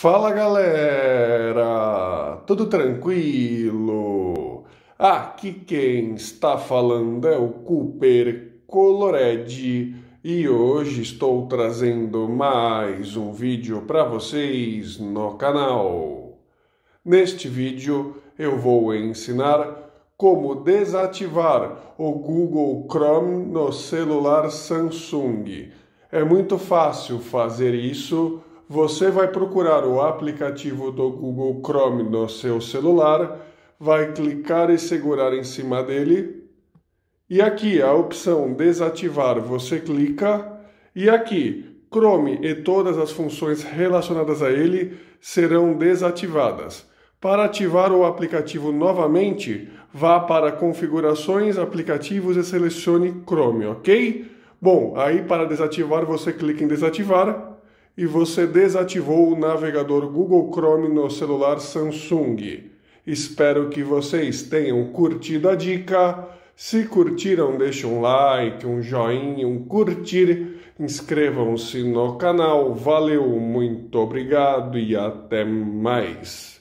Fala galera, tudo tranquilo? Ah, aqui quem está falando é o Cooper Colored e hoje estou trazendo mais um vídeo para vocês no canal. Neste vídeo eu vou ensinar como desativar o Google Chrome no celular Samsung. É muito fácil fazer isso você vai procurar o aplicativo do Google Chrome no seu celular, vai clicar e segurar em cima dele. E aqui a opção desativar, você clica e aqui Chrome e todas as funções relacionadas a ele serão desativadas. Para ativar o aplicativo novamente, vá para Configurações, Aplicativos e selecione Chrome, ok? Bom, aí para desativar você clica em Desativar e você desativou o navegador Google Chrome no celular Samsung. Espero que vocês tenham curtido a dica. Se curtiram, deixe um like, um joinha, um curtir. Inscrevam-se no canal. Valeu, muito obrigado e até mais.